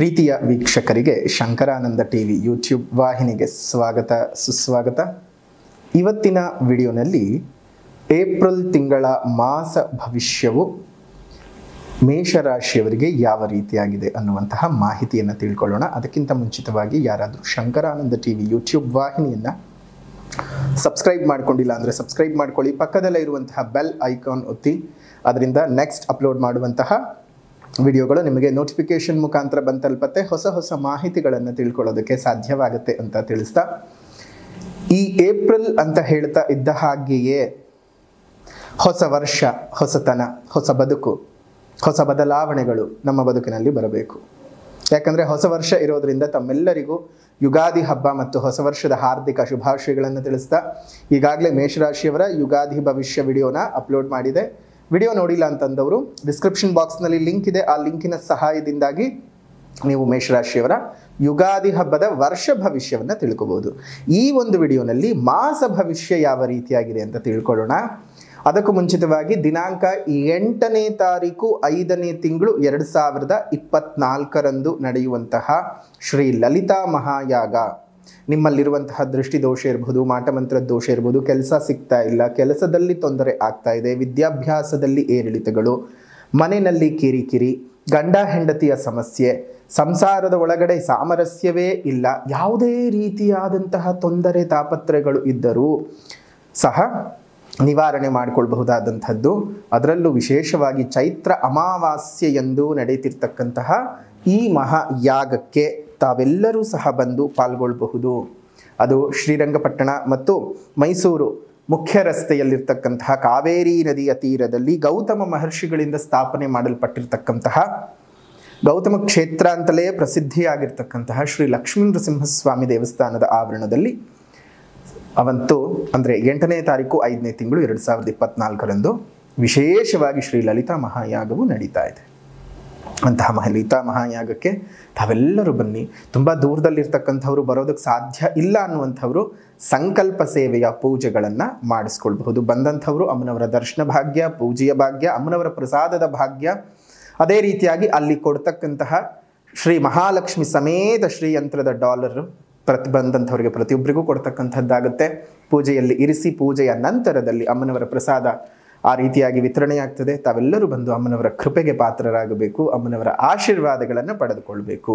ಪ್ರೀತಿಯ ವೀಕ್ಷಕರಿಗೆ Shankaranand T V YouTube ವಾಹಿನಿಗೆ ಸ್ವಾಗತ ಸುಸ್ವಾಗತ ಇವತ್ತಿನ ವಿಡಿಯೋನಲ್ಲಿ ಏಪ್ರಿಲ್ ತಿಂಗಳ ಮಾಸ ಭವಿಷ್ಯವು ಮೇಷರಾಶಿಯವರಿಗೆ ಯಾವ ರೀತಿಯಾಗಿದೆ ಅನ್ನುವಂತಹ ಮಾಹಿತಿಯನ್ನು ತಿಳ್ಕೊಳ್ಳೋಣ ಅದಕ್ಕಿಂತ ಮುಂಚಿತವಾಗಿ ಯಾರಾದರೂ ಶಂಕರಾನಂದ ಟಿ ವಿ ಯೂಟ್ಯೂಬ್ ವಾಹಿನಿಯನ್ನು ಸಬ್ಸ್ಕ್ರೈಬ್ ಮಾಡ್ಕೊಂಡಿಲ್ಲ ಅಂದರೆ ಸಬ್ಸ್ಕ್ರೈಬ್ ಮಾಡ್ಕೊಳ್ಳಿ ಪಕ್ಕದಲ್ಲೇ ಇರುವಂತಹ ಬೆಲ್ ಐಕಾನ್ ಒತ್ತಿ ಅದರಿಂದ ನೆಕ್ಸ್ಟ್ ಅಪ್ಲೋಡ್ ಮಾಡುವಂತಹ ವಿಡಿಯೋಗಳು ನಿಮಗೆ ನೋಟಿಫಿಕೇಷನ್ ಮುಖಾಂತರ ಬಂತಲ್ಪತ್ತೆ ಹೊಸ ಹೊಸ ಮಾಹಿತಿಗಳನ್ನು ತಿಳ್ಕೊಳ್ಳೋದಕ್ಕೆ ಸಾಧ್ಯವಾಗುತ್ತೆ ಅಂತ ತಿಳಿಸ್ತಾ ಈ ಏಪ್ರಿಲ್ ಅಂತ ಹೇಳ್ತಾ ಇದ್ದ ಹಾಗೆಯೇ ಹೊಸ ವರ್ಷ ಹೊಸತನ ಹೊಸ ಬದುಕು ಹೊಸ ಬದಲಾವಣೆಗಳು ನಮ್ಮ ಬದುಕಿನಲ್ಲಿ ಬರಬೇಕು ಯಾಕಂದರೆ ಹೊಸ ವರ್ಷ ಇರೋದರಿಂದ ತಮ್ಮೆಲ್ಲರಿಗೂ ಯುಗಾದಿ ಹಬ್ಬ ಮತ್ತು ಹೊಸ ವರ್ಷದ ಹಾರ್ದಿಕ ಶುಭಾಶಯಗಳನ್ನು ತಿಳಿಸ್ತಾ ಈಗಾಗಲೇ ಮೇಷರಾಶಿಯವರ ಯುಗಾದಿ ಭವಿಷ್ಯ ವಿಡಿಯೋನ ಅಪ್ಲೋಡ್ ಮಾಡಿದೆ ವಿಡಿಯೋ ನೋಡಿಲ್ಲ ಅಂತಂದವರು ಡಿಸ್ಕ್ರಿಪ್ಷನ್ ಬಾಕ್ಸ್ನಲ್ಲಿ ಲಿಂಕ್ ಇದೆ ಆ ಲಿಂಕಿನ ಸಹಾಯದಿಂದಾಗಿ ನೀವು ಮೇಷರಾಶಿಯವರ ಯುಗಾದಿ ಹಬ್ಬದ ವರ್ಷ ಭವಿಷ್ಯವನ್ನು ತಿಳ್ಕೋಬಹುದು ಈ ಒಂದು ವಿಡಿಯೋನಲ್ಲಿ ಮಾಸ ಭವಿಷ್ಯ ಯಾವ ರೀತಿಯಾಗಿದೆ ಅಂತ ತಿಳ್ಕೊಳ್ಳೋಣ ಅದಕ್ಕೂ ಮುಂಚಿತವಾಗಿ ದಿನಾಂಕ ಎಂಟನೇ ತಾರೀಕು ಐದನೇ ತಿಂಗಳು ಎರಡು ಸಾವಿರದ ಇಪ್ಪತ್ನಾಲ್ಕರಂದು ನಡೆಯುವಂತಹ ಶ್ರೀ ಲಲಿತಾ ಮಹಾಯಾಗ ನಿಮ್ಮಲ್ಲಿರುವಂತಹ ದೃಷ್ಟಿದೋಷ ಇರ್ಬೋದು ಮಾಟಮಂತ್ರದ ದೋಷ ಇರ್ಬೋದು ಕೆಲಸ ಸಿಗ್ತಾ ಇಲ್ಲ ಕೆಲಸದಲ್ಲಿ ತೊಂದರೆ ಆಗ್ತಾ ಇದೆ ವಿದ್ಯಾಭ್ಯಾಸದಲ್ಲಿ ಏರಿಳಿತಗಳು ಮನೆಯಲ್ಲಿ ಕಿರಿಕಿರಿ ಗಂಡ ಹೆಂಡತಿಯ ಸಮಸ್ಯೆ ಸಂಸಾರದ ಒಳಗಡೆ ಸಾಮರಸ್ಯವೇ ಇಲ್ಲ ಯಾವುದೇ ರೀತಿಯಾದಂತಹ ತೊಂದರೆ ತಾಪತ್ರೆಗಳು ಇದ್ದರೂ ಸಹ ನಿವಾರಣೆ ಮಾಡಿಕೊಳ್ಬಹುದಾದಂಥದ್ದು ಅದರಲ್ಲೂ ವಿಶೇಷವಾಗಿ ಚೈತ್ರ ಎಂದು ನಡೆಯುತ್ತಿರ್ತಕ್ಕಂತಹ ಈ ಮಹಾಯಾಗಕ್ಕೆ ತಾವೆಲ್ಲರೂ ಸಹ ಬಂದು ಪಾಲ್ಗೊಳ್ಳಬಹುದು ಅದು ಶ್ರೀರಂಗಪಟ್ಟಣ ಮತ್ತು ಮೈಸೂರು ಮುಖ್ಯ ರಸ್ತೆಯಲ್ಲಿರ್ತಕ್ಕಂತಹ ಕಾವೇರಿ ನದಿಯ ತೀರದಲ್ಲಿ ಗೌತಮ ಮಹರ್ಷಿಗಳಿಂದ ಸ್ಥಾಪನೆ ಮಾಡಲ್ಪಟ್ಟಿರ್ತಕ್ಕಂತಹ ಗೌತಮ ಕ್ಷೇತ್ರ ಅಂತಲೇ ಪ್ರಸಿದ್ಧಿಯಾಗಿರ್ತಕ್ಕಂತಹ ಶ್ರೀ ಲಕ್ಷ್ಮೀ ನೃಸಿಂಹಸ್ವಾಮಿ ದೇವಸ್ಥಾನದ ಆವರಣದಲ್ಲಿ ಅವಂತು ಅಂದರೆ ಎಂಟನೇ ತಾರೀಕು ಐದನೇ ತಿಂಗಳು ಎರಡು ಸಾವಿರದ ಇಪ್ಪತ್ನಾಲ್ಕರಂದು ವಿಶೇಷವಾಗಿ ಶ್ರೀ ಲಲಿತಾ ಮಹಾಯಾಗವು ನಡೀತಾ ಇದೆ ಅಂತಹ ಮಹಲೀತಾ ಮಹಾಯಾಗಕ್ಕೆ ತಾವೆಲ್ಲರೂ ಬನ್ನಿ ತುಂಬ ದೂರದಲ್ಲಿರ್ತಕ್ಕಂಥವ್ರು ಬರೋದಕ್ಕೆ ಸಾಧ್ಯ ಇಲ್ಲ ಅನ್ನುವಂಥವ್ರು ಸಂಕಲ್ಪ ಸೇವೆಯ ಪೂಜೆಗಳನ್ನು ಮಾಡಿಸ್ಕೊಳ್ಬಹುದು ಬಂದಂಥವ್ರು ಅಮ್ಮನವರ ದರ್ಶನ ಭಾಗ್ಯ ಪೂಜೆಯ ಭಾಗ್ಯ ಅಮ್ಮನವರ ಪ್ರಸಾದದ ಭಾಗ್ಯ ಅದೇ ರೀತಿಯಾಗಿ ಅಲ್ಲಿ ಕೊಡ್ತಕ್ಕಂತಹ ಶ್ರೀ ಮಹಾಲಕ್ಷ್ಮಿ ಸಮೇತ ಶ್ರೀಯಂತ್ರದ ಡಾಲರ್ ಪ್ರತಿ ಬಂದಂಥವ್ರಿಗೆ ಪ್ರತಿಯೊಬ್ಬರಿಗೂ ಕೊಡ್ತಕ್ಕಂಥದ್ದಾಗುತ್ತೆ ಪೂಜೆಯಲ್ಲಿ ಇರಿಸಿ ಪೂಜೆಯ ನಂತರದಲ್ಲಿ ಅಮ್ಮನವರ ಪ್ರಸಾದ ಆ ರೀತಿಯಾಗಿ ವಿತರಣೆಯಾಗ್ತದೆ ತಾವೆಲ್ಲರೂ ಬಂದು ಅಮ್ಮನವರ ಕೃಪೆಗೆ ಪಾತ್ರರಾಗಬೇಕು ಅಮ್ಮನವರ ಆಶೀರ್ವಾದಗಳನ್ನು ಪಡೆದುಕೊಳ್ಬೇಕು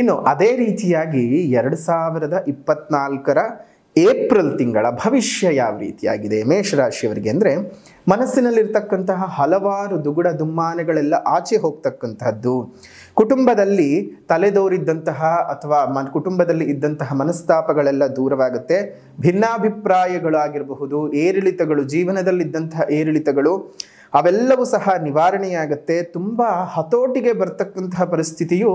ಇನ್ನು ಅದೇ ರೀತಿಯಾಗಿ ಎರಡು ಸಾವಿರದ ಇಪ್ಪತ್ನಾಲ್ಕರ ಏಪ್ರಿಲ್ ತಿಂಗಳ ಭವಿಷ್ಯ ಯಾವ ರೀತಿಯಾಗಿದೆ ಮೇಷರಾಶಿಯವರಿಗೆ ಅಂದರೆ ಮನಸ್ಸಿನಲ್ಲಿರ್ತಕ್ಕಂತಹ ಹಲವಾರು ದುಗುಡ ದುಮ್ಮಾನಗಳೆಲ್ಲ ಆಚೆ ಹೋಗ್ತಕ್ಕಂತಹದ್ದು ಕುಟುಂಬದಲ್ಲಿ ತಲೆದೋರಿದ್ದಂತಹ ಅಥವಾ ಮನ್ ಕುಟುಂಬದಲ್ಲಿ ಇದ್ದಂತಹ ಮನಸ್ತಾಪಗಳೆಲ್ಲ ದೂರವಾಗುತ್ತೆ ಭಿನ್ನಾಭಿಪ್ರಾಯಗಳಾಗಿರಬಹುದು ಏರಿಳಿತಗಳು ಜೀವನದಲ್ಲಿದ್ದಂತಹ ಏರಿಳಿತಗಳು ಅವೆಲ್ಲವೂ ಸಹ ನಿವಾರಣೆಯಾಗುತ್ತೆ ತುಂಬ ಹತೋಟಿಗೆ ಬರ್ತಕ್ಕಂತಹ ಪರಿಸ್ಥಿತಿಯು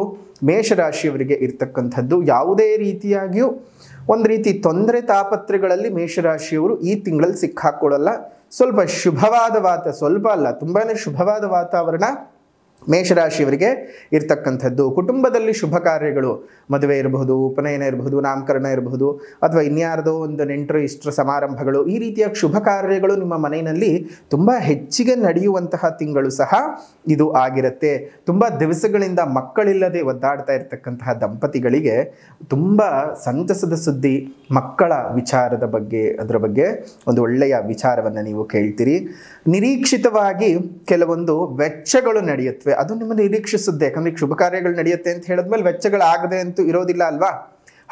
ಮೇಷರಾಶಿಯವರಿಗೆ ಇರ್ತಕ್ಕಂಥದ್ದು ಯಾವುದೇ ರೀತಿಯಾಗಿಯೂ ಒಂದು ರೀತಿ ತೊಂದರೆ ತಾಪತ್ರೆಗಳಲ್ಲಿ ಮೇಷರಾಶಿಯವರು ಈ ತಿಂಗಳಲ್ಲಿ ಸಿಕ್ಕಾಕ್ಕೊಳ್ಳಲ್ಲ ಸ್ವಲ್ಪ ಶುಭವಾದ ವಾತ ಸ್ವಲ್ಪ ಅಲ್ಲ ತುಂಬಾ ಶುಭವಾದ ವಾತಾವರಣ ಮೇಷರಾಶಿಯವರಿಗೆ ಇರ್ತಕ್ಕಂಥದ್ದು ಕುಟುಂಬದಲ್ಲಿ ಶುಭ ಕಾರ್ಯಗಳು ಮದುವೆ ಇರಬಹುದು ಉಪನಯನ ಇರಬಹುದು ನಾಮಕರಣ ಇರಬಹುದು ಅಥವಾ ಇನ್ಯಾರದೋ ಒಂದು ನೆಂಟರು ಇಷ್ಟರ ಸಮಾರಂಭಗಳು ಈ ರೀತಿಯ ಶುಭ ಕಾರ್ಯಗಳು ನಿಮ್ಮ ಮನೆಯಲ್ಲಿ ತುಂಬ ಹೆಚ್ಚಿಗೆ ನಡೆಯುವಂತಹ ತಿಂಗಳು ಸಹ ಇದು ಆಗಿರುತ್ತೆ ತುಂಬ ದಿವಸಗಳಿಂದ ಮಕ್ಕಳಿಲ್ಲದೆ ಒದ್ದಾಡ್ತಾ ಇರತಕ್ಕಂತಹ ದಂಪತಿಗಳಿಗೆ ತುಂಬ ಸಂತಸದ ಸುದ್ದಿ ಮಕ್ಕಳ ವಿಚಾರದ ಬಗ್ಗೆ ಅದರ ಬಗ್ಗೆ ಒಂದು ಒಳ್ಳೆಯ ವಿಚಾರವನ್ನು ನೀವು ಕೇಳ್ತೀರಿ ನಿರೀಕ್ಷಿತವಾಗಿ ಕೆಲವೊಂದು ವೆಚ್ಚಗಳು ನಡೆಯುತ್ತೆ ಅದು ನಿಮ್ಮನ್ನು ನಿರೀಕ್ಷಿಸುತ್ತೆ ಯಾಕಂದ್ರೆ ಶುಭ ಕಾರ್ಯಗಳು ನಡೆಯುತ್ತೆ ಅಂತ ಹೇಳಿದ್ಮೇಲೆ ವೆಚ್ಚಗಳಾಗದೆ ಅಂತೂ ಇರೋದಿಲ್ಲ ಅಲ್ವಾ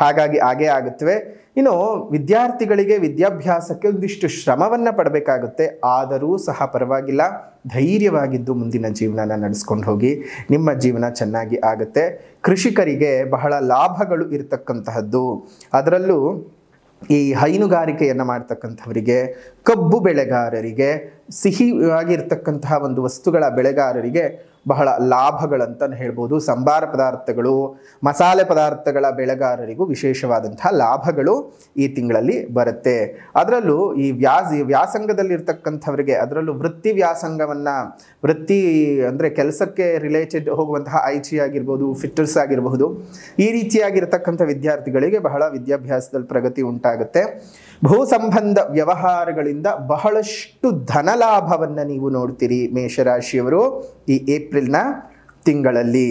ಹಾಗಾಗಿ ಹಾಗೇ ಆಗುತ್ತವೆ ಇನ್ನು ವಿದ್ಯಾರ್ಥಿಗಳಿಗೆ ವಿದ್ಯಾಭ್ಯಾಸಕ್ಕೆ ಒಂದಿಷ್ಟು ಶ್ರಮವನ್ನು ಪಡಬೇಕಾಗುತ್ತೆ ಆದರೂ ಸಹ ಪರವಾಗಿಲ್ಲ ಧೈರ್ಯವಾಗಿದ್ದು ಮುಂದಿನ ಜೀವನನ ನಡೆಸ್ಕೊಂಡು ಹೋಗಿ ನಿಮ್ಮ ಜೀವನ ಚೆನ್ನಾಗಿ ಆಗುತ್ತೆ ಕೃಷಿಕರಿಗೆ ಬಹಳ ಲಾಭಗಳು ಇರತಕ್ಕಂತಹದ್ದು ಅದರಲ್ಲೂ ಈ ಹೈನುಗಾರಿಕೆಯನ್ನು ಮಾಡ್ತಕ್ಕಂಥವರಿಗೆ ಕಬ್ಬು ಬೆಳೆಗಾರರಿಗೆ ಸಿಹಿಯಾಗಿರ್ತಕ್ಕಂತಹ ಒಂದು ವಸ್ತುಗಳ ಬೆಳೆಗಾರರಿಗೆ ಬಹಳ ಲಾಭಗಳಂತಲೂ ಹೇಳ್ಬೋದು ಸಂಬಾರ ಪದಾರ್ಥಗಳು ಮಸಾಲೆ ಪದಾರ್ಥಗಳ ಬೆಳೆಗಾರರಿಗೂ ವಿಶೇಷವಾದಂತಹ ಲಾಭಗಳು ಈ ತಿಂಗಳಲ್ಲಿ ಬರುತ್ತೆ ಅದರಲ್ಲೂ ಈ ವ್ಯಾಸ ವ್ಯಾಸಂಗದಲ್ಲಿರ್ತಕ್ಕಂಥವರಿಗೆ ಅದರಲ್ಲೂ ವೃತ್ತಿ ವ್ಯಾಸಂಗವನ್ನು ವೃತ್ತಿ ಅಂದರೆ ಕೆಲಸಕ್ಕೆ ರಿಲೇಟೆಡ್ ಹೋಗುವಂತಹ ಐ ಜಿ ಆಗಿರ್ಬೋದು ಫಿಟ್ಟರ್ಸ್ ಆಗಿರಬಹುದು ಈ ರೀತಿಯಾಗಿರ್ತಕ್ಕಂಥ ವಿದ್ಯಾರ್ಥಿಗಳಿಗೆ ಬಹಳ ವಿದ್ಯಾಭ್ಯಾಸದಲ್ಲಿ ಪ್ರಗತಿ ಉಂಟಾಗುತ್ತೆ ಭೂ ಸಂಬಂಧ ವ್ಯವಹಾರಗಳಿಂದ ಬಹಳಷ್ಟು ಧನಲಾಭವನ್ನು ನೀವು ನೋಡ್ತೀರಿ ಮೇಷರಾಶಿಯವರು ಈ ಏಪ್ರಿಲ್ನ ತಿಂಗಳಲ್ಲಿ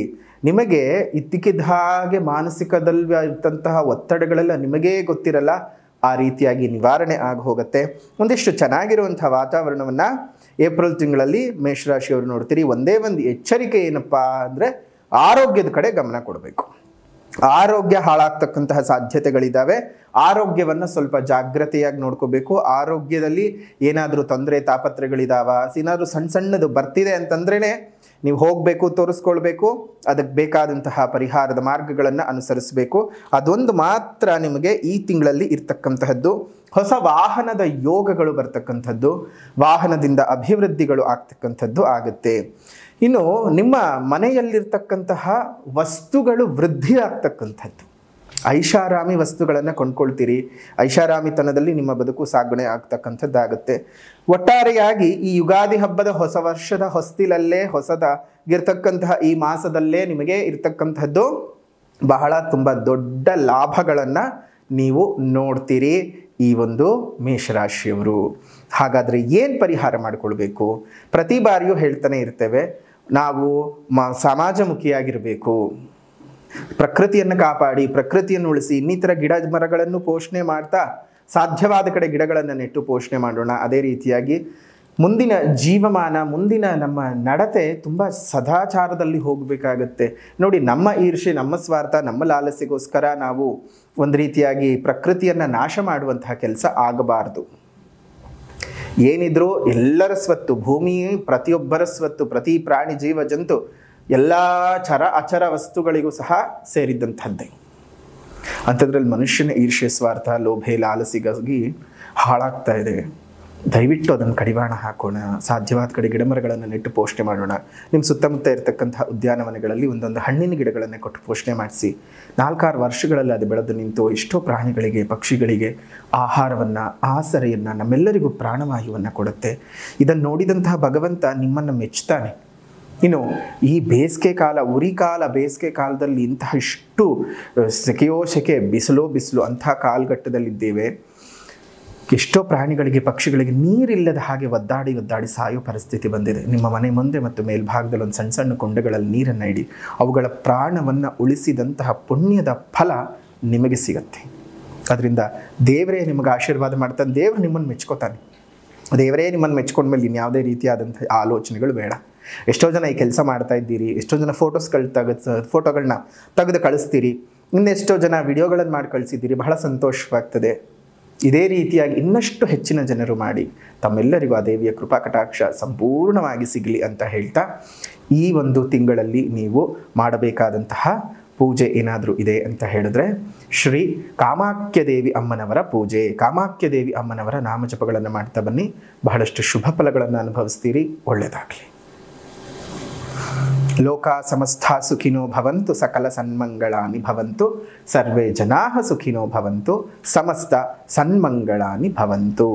ನಿಮಗೆ ಇತ್ತಿಕ್ಕಿದ ಹಾಗೆ ಮಾನಸಿಕದಲ್ಲಿ ಇದ್ದಂತಹ ಒತ್ತಡಗಳೆಲ್ಲ ನಿಮಗೇ ಗೊತ್ತಿರಲ್ಲ ಆ ರೀತಿಯಾಗಿ ನಿವಾರಣೆ ಆಗಿ ಹೋಗುತ್ತೆ ಒಂದಿಷ್ಟು ಚೆನ್ನಾಗಿರುವಂಥ ವಾತಾವರಣವನ್ನು ಏಪ್ರಿಲ್ ತಿಂಗಳಲ್ಲಿ ಮೇಷರಾಶಿಯವರು ನೋಡ್ತೀರಿ ಒಂದೇ ಒಂದು ಎಚ್ಚರಿಕೆ ಏನಪ್ಪಾ ಅಂದರೆ ಆರೋಗ್ಯದ ಕಡೆ ಗಮನ ಕೊಡಬೇಕು ಆರೋಗ್ಯ ಹಾಳಾಗ್ತಕ್ಕಂತಹ ಸಾಧ್ಯತೆಗಳಿದ್ದಾವೆ ಆರೋಗ್ಯವನ್ನು ಸ್ವಲ್ಪ ಜಾಗ್ರತೆಯಾಗಿ ನೋಡ್ಕೋಬೇಕು ಆರೋಗ್ಯದಲ್ಲಿ ಏನಾದರೂ ತೊಂದರೆ ತಾಪತ್ರೆಗಳಿದಾವ ಏನಾದರೂ ಸಣ್ಣ ಸಣ್ಣದು ಬರ್ತಿದೆ ಅಂತಂದ್ರೇ ನೀವು ಹೋಗಬೇಕು ತೋರಿಸ್ಕೊಳ್ಬೇಕು ಅದಕ್ಕೆ ಬೇಕಾದಂತಹ ಪರಿಹಾರದ ಮಾರ್ಗಗಳನ್ನು ಅನುಸರಿಸಬೇಕು ಅದೊಂದು ಮಾತ್ರ ನಿಮಗೆ ಈ ತಿಂಗಳಲ್ಲಿ ಇರ್ತಕ್ಕಂತಹದ್ದು ಹೊಸ ವಾಹನದ ಯೋಗಗಳು ಬರ್ತಕ್ಕಂಥದ್ದು ವಾಹನದಿಂದ ಅಭಿವೃದ್ಧಿಗಳು ಆಗ್ತಕ್ಕಂಥದ್ದು ಆಗುತ್ತೆ ಇನ್ನು ನಿಮ್ಮ ಮನೆಯಲ್ಲಿರ್ತಕ್ಕಂತಹ ವಸ್ತುಗಳು ವೃದ್ಧಿ ಆಗ್ತಕ್ಕಂಥದ್ದು ಐಷಾರಾಮಿ ವಸ್ತುಗಳನ್ನು ಕೊಂಡ್ಕೊಳ್ತೀರಿ ಐಷಾರಾಮಿತನದಲ್ಲಿ ನಿಮ್ಮ ಬದುಕು ಸಾಗಣೆ ಆಗ್ತಕ್ಕಂಥದ್ದಾಗುತ್ತೆ ಒಟ್ಟಾರೆಯಾಗಿ ಈ ಯುಗಾದಿ ಹಬ್ಬದ ಹೊಸ ವರ್ಷದ ಹೊಸ್ತಿಲಲ್ಲೇ ಹೊಸದಾಗಿರ್ತಕ್ಕಂತಹ ಈ ಮಾಸದಲ್ಲೇ ನಿಮಗೆ ಇರ್ತಕ್ಕಂಥದ್ದು ಬಹಳ ತುಂಬ ದೊಡ್ಡ ಲಾಭಗಳನ್ನು ನೀವು ನೋಡ್ತೀರಿ ಈ ಒಂದು ಮೇಷರಾಶಿಯವರು ಹಾಗಾದರೆ ಏನು ಪರಿಹಾರ ಮಾಡಿಕೊಳ್ಬೇಕು ಪ್ರತಿ ಬಾರಿಯೂ ಹೇಳ್ತಾನೆ ಇರ್ತೇವೆ ನಾವು ಮ ಸಮಾಜಮುಖಿಯಾಗಿರಬೇಕು ಪ್ರಕೃತಿಯನ್ನು ಕಾಪಾಡಿ ಪ್ರಕೃತಿಯನ್ನು ಉಳಿಸಿ ಇನ್ನಿತರ ಗಿಡ ಮರಗಳನ್ನು ಪೋಷಣೆ ಮಾಡ್ತಾ ಸಾಧ್ಯವಾದ ಕಡೆ ಗಿಡಗಳನ್ನು ನೆಟ್ಟು ಪೋಷಣೆ ಮಾಡೋಣ ಅದೇ ರೀತಿಯಾಗಿ ಮುಂದಿನ ಜೀವಮಾನ ಮುಂದಿನ ನಮ್ಮ ನಡತೆ ತುಂಬ ಸದಾಚಾರದಲ್ಲಿ ಹೋಗಬೇಕಾಗತ್ತೆ ನೋಡಿ ನಮ್ಮ ಈರ್ಷೆ ನಮ್ಮ ಸ್ವಾರ್ಥ ನಮ್ಮ ಲಾಲಸೆಗೋಸ್ಕರ ನಾವು ಒಂದು ರೀತಿಯಾಗಿ ಪ್ರಕೃತಿಯನ್ನು ನಾಶ ಮಾಡುವಂತಹ ಕೆಲಸ ಆಗಬಾರದು ಏನಿದ್ರೂ ಎಲ್ಲರ ಸ್ವತ್ತು ಭೂಮಿ ಪ್ರತಿಯೊಬ್ಬರ ಸ್ವತ್ತು ಪ್ರತಿ ಪ್ರಾಣಿ ಜೀವ ಜಂತು ಎಲ್ಲ ಚರ ಅಚರ ವಸ್ತುಗಳಿಗೂ ಸಹ ಸೇರಿದ್ದಂಥದ್ದೇ ಅಂಥದ್ರಲ್ಲಿ ಮನುಷ್ಯನ ಈರ್ಷ್ಯ ಸ್ವಾರ್ಥ ಲೋಭೆ ಲಾಲಸಿಗಾಗಿ ಹಾಳಾಗ್ತಾ ಇದೆ ದಯವಿಟ್ಟು ಅದನ್ನು ಕಡಿವಾಣ ಹಾಕೋಣ ಸಾಧ್ಯವಾದ ಕಡೆ ಗಿಡಮರಗಳನ್ನು ನೆಟ್ಟು ಪೋಷಣೆ ಮಾಡೋಣ ನಿಮ್ಮ ಸುತ್ತಮುತ್ತ ಇರತಕ್ಕಂತಹ ಉದ್ಯಾನವನಗಳಲ್ಲಿ ಒಂದೊಂದು ಹಣ್ಣಿನ ಗಿಡಗಳನ್ನು ಕೊಟ್ಟು ಪೋಷಣೆ ಮಾಡಿಸಿ ನಾಲ್ಕಾರು ವರ್ಷಗಳಲ್ಲಿ ಅದು ಬೆಳೆದು ನಿಂತು ಎಷ್ಟೋ ಪ್ರಾಣಿಗಳಿಗೆ ಪಕ್ಷಿಗಳಿಗೆ ಆಹಾರವನ್ನು ಆಸರೆಯನ್ನು ನಮ್ಮೆಲ್ಲರಿಗೂ ಪ್ರಾಣವಾಯುವನ್ನು ಕೊಡುತ್ತೆ ಇದನ್ನು ನೋಡಿದಂತಹ ಭಗವಂತ ನಿಮ್ಮನ್ನು ಮೆಚ್ಚುತ್ತಾನೆ ಇನ್ನು ಈ ಬೇಸಿಗೆ ಕಾಲ ಕಾಲ ಬೇಸಿಗೆ ಕಾಲದಲ್ಲಿ ಇಂತಹ ಇಷ್ಟು ಸೆಕೆಯೋ ಸೆಕೆ ಬಿಸಿಲೋ ಬಿಸಿಲು ಅಂತಹ ಕಾಲಘಟ್ಟದಲ್ಲಿದ್ದೇವೆ ಎಷ್ಟೋ ಪ್ರಾಣಿಗಳಿಗೆ ಪಕ್ಷಿಗಳಿಗೆ ನೀರಿಲ್ಲದ ಹಾಗೆ ಒದ್ದಾಡಿ ಒದ್ದಾಡಿ ಸಾಯೋ ಪರಿಸ್ಥಿತಿ ಬಂದಿದೆ ನಿಮ್ಮ ಮನೆ ಮುಂದೆ ಮತ್ತು ಮೇಲ್ಭಾಗದಲ್ಲಿ ಒಂದು ಸಣ್ಣ ಸಣ್ಣ ಕೊಂಡೆಗಳಲ್ಲಿ ನೀರನ್ನು ಇಡಿ ಅವುಗಳ ಪ್ರಾಣವನ್ನು ಉಳಿಸಿದಂತಹ ಪುಣ್ಯದ ಫಲ ನಿಮಗೆ ಸಿಗತ್ತೆ ಅದರಿಂದ ದೇವರೇ ನಿಮಗೆ ಆಶೀರ್ವಾದ ಮಾಡ್ತಾನೆ ದೇವರು ನಿಮ್ಮನ್ನು ಮೆಚ್ಕೋತಾನೆ ದೇವರೇ ನಿಮ್ಮನ್ನು ಮೆಚ್ಕೊಂಡ್ಮೇಲೆ ಇನ್ಯಾವುದೇ ರೀತಿಯಾದಂಥ ಆಲೋಚನೆಗಳು ಬೇಡ ಎಷ್ಟೋ ಜನ ಈ ಕೆಲಸ ಮಾಡ್ತಾ ಇದ್ದೀರಿ ಎಷ್ಟೋ ಜನ ಫೋಟೋಸ್ಗಳು ತೆಗೆದು ಫೋಟೋಗಳನ್ನ ತೆಗೆದು ಕಳಿಸ್ತೀರಿ ಇನ್ನೆಷ್ಟೋ ಜನ ವಿಡಿಯೋಗಳನ್ನು ಮಾಡಿ ಕಳಿಸಿದ್ದೀರಿ ಬಹಳ ಸಂತೋಷವಾಗ್ತದೆ ಇದೇ ರೀತಿಯಾಗಿ ಇನ್ನಷ್ಟು ಹೆಚ್ಚಿನ ಜನರು ಮಾಡಿ ತಮ್ಮೆಲ್ಲರಿಗೂ ಆ ದೇವಿಯ ಕೃಪಾ ಕಟಾಕ್ಷ ಸಂಪೂರ್ಣವಾಗಿ ಸಿಗಲಿ ಅಂತ ಹೇಳ್ತಾ ಈ ಒಂದು ತಿಂಗಳಲ್ಲಿ ನೀವು ಮಾಡಬೇಕಾದಂತಹ ಪೂಜೆ ಏನಾದರೂ ಇದೆ ಅಂತ ಹೇಳಿದ್ರೆ ಶ್ರೀ ಕಾಮಾಕ್ಯ ದೇವಿ ಅಮ್ಮನವರ ಪೂಜೆ ಕಾಮಾಕ್ಯ ದೇವಿ ಅಮ್ಮನವರ ನಾಮಜಪಗಳನ್ನು ಮಾಡ್ತಾ ಬನ್ನಿ ಬಹಳಷ್ಟು ಶುಭ ಫಲಗಳನ್ನು ಅನುಭವಿಸ್ತೀರಿ ಒಳ್ಳೆಯದಾಗಲಿ ಲೋಕಾ ಸಮಸ್ತ ಸುಖಿನೋ ಭವಂತು ಸಕಲ ಸನ್ಮಂಗಳಾನಿ ಭವಂತು ಸರ್ವೇ ಜನಾ ಸುಖಿನೋ ಭವಂತು ಸಮಸ್ತ ಸನ್ಮಂಗಳಾನಿ ಭವಂತು